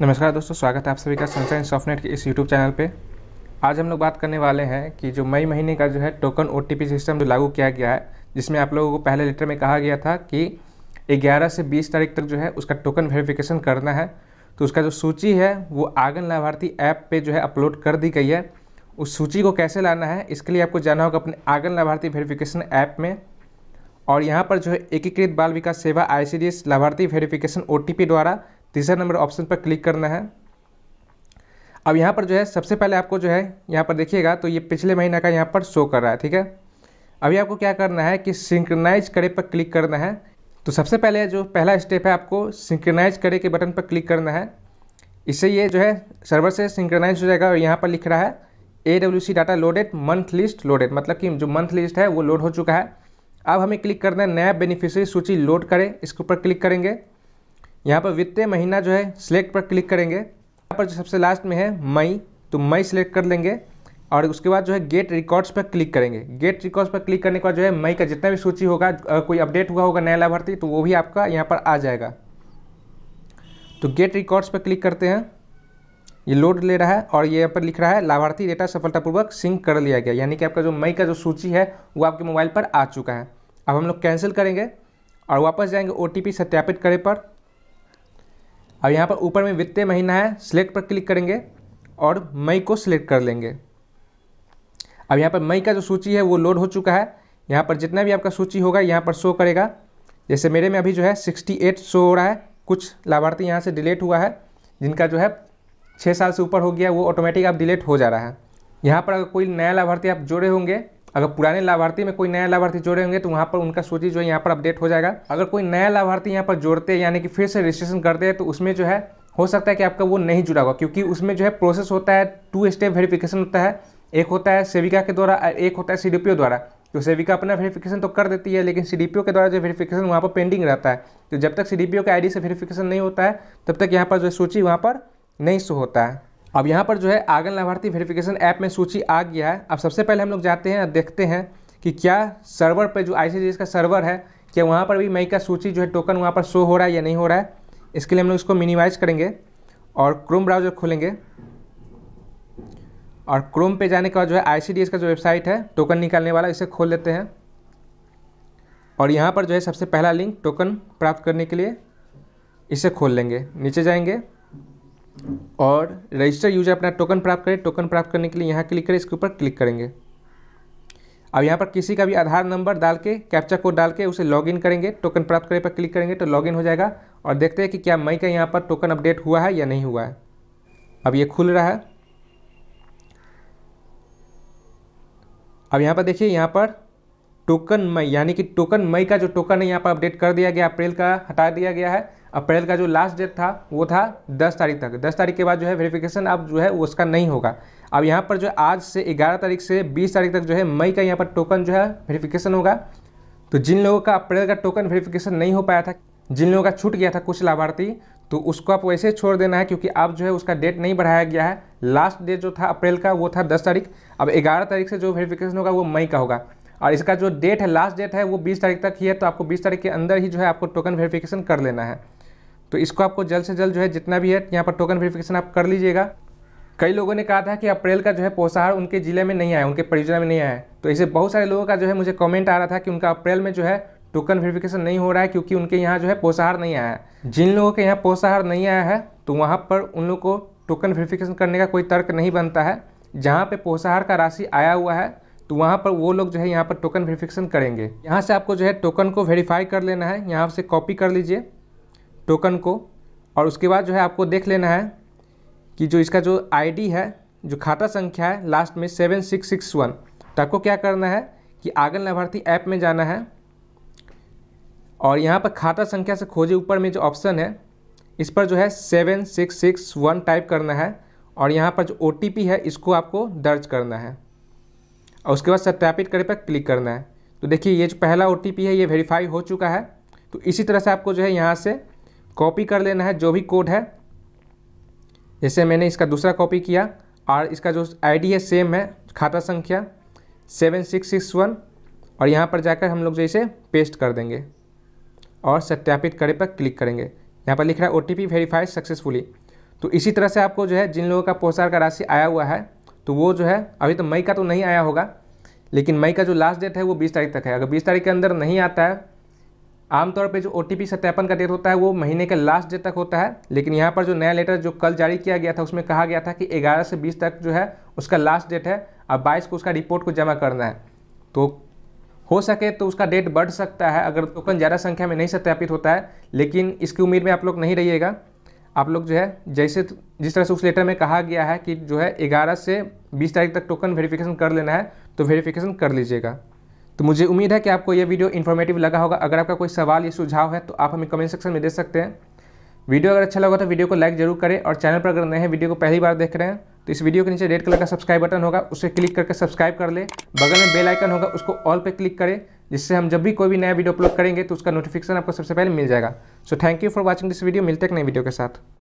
नमस्कार दोस्तों स्वागत है आप सभी का सनसाइन सॉफ्टनेट के इस यूट्यूब चैनल पे आज हम लोग बात करने वाले हैं कि जो मई महीने का जो है टोकन ओ सिस्टम जो लागू किया गया है जिसमें आप लोगों को पहले लेटर में कहा गया था कि 11 से 20 तारीख तक जो है उसका टोकन वेरिफिकेशन करना है तो उसका जो सूची है वो आगन लाभार्थी ऐप पर जो है अपलोड कर दी गई है उस सूची को कैसे लाना है इसके लिए आपको जाना होगा अपने आगन लाभार्थी वेरिफिकेशन ऐप में और यहाँ पर जो है एकीकृत बाल विकास सेवा आई लाभार्थी वेरिफिकेशन ओ द्वारा तीसरा नंबर ऑप्शन पर क्लिक करना है अब यहाँ पर जो है सबसे पहले आपको जो है यहाँ पर देखिएगा तो ये पिछले महीना का यहाँ पर शो कर रहा है ठीक है अभी आपको क्या करना है कि सिंक्रनाइज करे पर क्लिक करना है तो सबसे पहले जो पहला स्टेप है आपको सिंक्रनाइज करे के बटन पर क्लिक करना है इससे ये जो है सर्वर से सिंक्रनाइज हो जाएगा और यहाँ पर लिख रहा है A W C data loaded month list loaded मतलब कि जो मंथ लिस्ट है वो लोड हो चुका है अब हमें क्लिक करना है नया बेनिफिशरी सूची लोड करें इसके ऊपर क्लिक करेंगे यहाँ पर वित्तीय महीना जो है सिलेक्ट पर क्लिक करेंगे यहाँ पर जो सबसे लास्ट में है मई तो मई सिलेक्ट कर लेंगे और उसके बाद जो है गेट रिकॉर्ड्स पर क्लिक करेंगे गेट रिकॉर्ड्स पर क्लिक करने के बाद जो है मई का जितना भी सूची होगा कोई अपडेट हुआ होगा नया लाभार्थी तो वो भी आपका यहाँ पर आ जाएगा तो गेट रिकॉर्ड्स पर क्लिक करते हैं ये लोड ले रहा है और ये यहाँ पर लिख रहा है लाभार्थी डेटा सफलतापूर्वक सिंक कर लिया गया यानी कि आपका जो मई का जो सूची है वो आपके मोबाइल पर आ चुका है अब हम लोग कैंसिल करेंगे और वापस जाएंगे ओ सत्यापित करे पर अब यहाँ पर ऊपर में वित्तीय महीना है सिलेक्ट पर क्लिक करेंगे और मई को सिलेक्ट कर लेंगे अब यहाँ पर मई का जो सूची है वो लोड हो चुका है यहाँ पर जितना भी आपका सूची होगा यहाँ पर शो करेगा जैसे मेरे में अभी जो है 68 शो हो रहा है कुछ लाभार्थी यहाँ से डिलीट हुआ है जिनका जो है छः साल से ऊपर हो गया वो ऑटोमेटिक आप डिलीट हो जा रहा है यहाँ पर अगर कोई नया लाभार्थी आप जोड़े होंगे अगर पुराने लाभार्थी में कोई नया लाभार्थी जोड़े होंगे तो वहाँ पर उनका सूची जो है यहाँ पर अपडेट हो जाएगा अगर कोई नया लाभार्थी यहाँ पर जोड़ते हैं यानी कि फिर से रजिस्ट्रेशन करते हैं तो उसमें जो है हो सकता है कि आपका वो नहीं जुड़ा होगा क्योंकि उसमें जो है प्रोसेस होता है टू स्टेप वेरिफिकेशन होता है एक होता है सेविका के द्वारा एक होता है सी द्वारा तो सेविका अपना वेरिफिकेशन तो कर देती है लेकिन सी के द्वारा जो वेरिफिकेशन वहाँ पर पेंडिंग रहता है तो जब तक सी के आईडी से वेरीफिकेशन नहीं होता है तब तक यहाँ पर जो सूची वहाँ पर नहीं शो होता है अब यहाँ पर जो है आंगन लाभार्थी वेरिफिकेशन ऐप में सूची आ गया है अब सबसे पहले हम लोग जाते हैं और देखते हैं कि क्या सर्वर पर जो आई का सर्वर है क्या वहाँ पर भी मई का सूची जो है टोकन वहाँ पर शो हो रहा है या नहीं हो रहा है इसके लिए हम लोग इसको मिनिमाइज करेंगे और क्रोम ब्राउजर खोलेंगे और क्रोम पे जाने के बाद जो है आई का जो वेबसाइट है टोकन निकालने वाला इसे खोल लेते हैं और यहाँ पर जो है सबसे पहला लिंक टोकन प्राप्त करने के लिए इसे खोल लेंगे नीचे जाएंगे और रजिस्टर यूजर अपना टोकन प्राप्त करें टोकन प्राप्त करने के लिए यहाँ क्लिक करें इसके ऊपर क्लिक करेंगे अब यहाँ पर किसी का भी आधार नंबर डाल के कैप्चा कोड डाल के उसे लॉगिन करेंगे टोकन प्राप्त करने पर क्लिक करेंगे तो लॉगिन हो जाएगा और देखते हैं कि क्या मई का यहाँ पर टोकन अपडेट हुआ है या नहीं हुआ है अब ये खुल रहा है अब यहाँ पर देखिए यहाँ पर टोकन मई यानी कि टोकन मई का जो टोकन है यहाँ पर अपडेट कर दिया गया अप्रैल का हटा दिया गया है अप्रैल का जो लास्ट डेट था वो था दस तारीख तक दस तारीख के बाद जो है वेरिफिकेशन अब जो है उसका नहीं होगा अब यहाँ पर जो आज से ग्यारह तारीख से बीस तारीख तक जो है मई का यहाँ पर टोकन जो है वेरिफिकेशन होगा तो जिन लोगों का अप्रैल का टोकन वेरिफिकेशन नहीं हो पाया था जिन लोगों का छूट गया था कुछ लाभार्थी तो उसको आप वैसे छोड़ देना है क्योंकि अब जो है उसका डेट नहीं बढ़ाया गया है लास्ट डेट जो था अप्रैल का वो था दस तारीख अब ग्यारह तारीख से जो वेरिफिकेशन होगा वो मई का होगा और इसका जो डेट है लास्ट डेट है वो बीस तारीख तक ही है तो आपको बीस तारीख के अंदर ही जो है आपको टोकन वेरिफिकेशन कर लेना है तो इसको आपको जल्द से जल्द जो है जितना भी है यहाँ पर टोकन वेरिफिकेशन आप कर लीजिएगा कई लोगों ने कहा था कि अप्रैल का जो है पोषाहार उनके ज़िले में नहीं आया उनके परियोजना में नहीं आया तो ऐसे बहुत सारे लोगों का जो है मुझे कमेंट आ रहा था कि उनका अप्रैल में जो है टोकन वेरिफिकेशन नहीं हो रहा है क्योंकि उनके यहाँ जो है पोषाहार नहीं आया है जिन लोगों के यहाँ पोषाहार नहीं आया है तो वहाँ पर उन लोग को टोकन वेरिफिकेशन करने का कोई तर्क नहीं बनता है जहाँ पर पोषाहार का राशि आया हुआ है तो वहाँ पर वो लोग जो है यहाँ पर टोकन वेरिफिकेशन करेंगे यहाँ से आपको जो है टोकन को वेरीफाई कर लेना है यहाँ से कॉपी कर लीजिए टोकन को और उसके बाद जो है आपको देख लेना है कि जो इसका जो आईडी है जो खाता संख्या है लास्ट में सेवन सिक्स सिक्स वन तो आपको क्या करना है कि आगन लाभार्थी ऐप में जाना है और यहाँ पर खाता संख्या से खोजे ऊपर में जो ऑप्शन है इस पर जो है seven six six one type करना है और यहाँ पर जो ओ है इसको आपको दर्ज करना है और उसके बाद सत्यापित करने पर क्लिक करना है तो देखिए ये जो पहला ओ है ये वेरीफाई हो चुका है तो इसी तरह से आपको जो है यहाँ से कॉपी कर लेना है जो भी कोड है जैसे मैंने इसका दूसरा कॉपी किया और इसका जो आईडी है सेम है खाता संख्या सेवन सिक्स सिक्स वन और यहाँ पर जाकर हम लोग जो इसे पेस्ट कर देंगे और सत्यापित करे पर क्लिक करेंगे यहाँ पर लिख रहा है O T P verify successfully तो इसी तरह से आपको जो है जिन लोगों का पोषार का राशि आया हुआ है तो वो जो है अभी तो मई का तो नहीं आया होगा लेकिन मई का जो लास्ट डेट है वो बीस तारीख तक है अगर बीस तारीख के अंदर नहीं आता है आमतौर पे जो ओ सत्यापन का डेट होता है वो महीने के लास्ट डेट तक होता है लेकिन यहाँ पर जो नया लेटर जो कल जारी किया गया था उसमें कहा गया था कि 11 से 20 तक जो है उसका लास्ट डेट है अब 22 को उसका रिपोर्ट को जमा करना है तो हो सके तो उसका डेट बढ़ सकता है अगर टोकन ज़्यादा संख्या में नहीं सत्यापित होता है लेकिन इसकी उम्मीद में आप लोग नहीं रहिएगा आप लोग जो है जैसे जिस तरह से उस लेटर में कहा गया है कि जो है 11 से 20 तारीख तक टोकन वेरिफिकेशन कर लेना है तो वेरिफिकेशन कर लीजिएगा तो मुझे उम्मीद है कि आपको यह वीडियो इन्फॉर्मेटिव लगा होगा अगर आपका कोई सवाल या सुझाव है तो आप हमें कमेंट सेक्शन में दे सकते हैं वीडियो अगर अच्छा लगा तो वीडियो को लाइक जरूर करें और चैनल पर अगर नए हैं वीडियो को पहली बार देख रहे हैं तो इस वीडियो के नीचे रेड कलर का सब्सक्राइब बटन होगा उसे क्लिक करके सब्सक्राइब कर ले बगल में बेल आइकन होगा उसको ऑल पर क्लिक करें जिससे हम जब भी कोई भी नया वीडियो अपलोड करेंगे तो उसका नोटिफिकेशन आपको सबसे पहले मिल जाएगा सो thank you for watching this video मिलते हैं नए वीडियो के साथ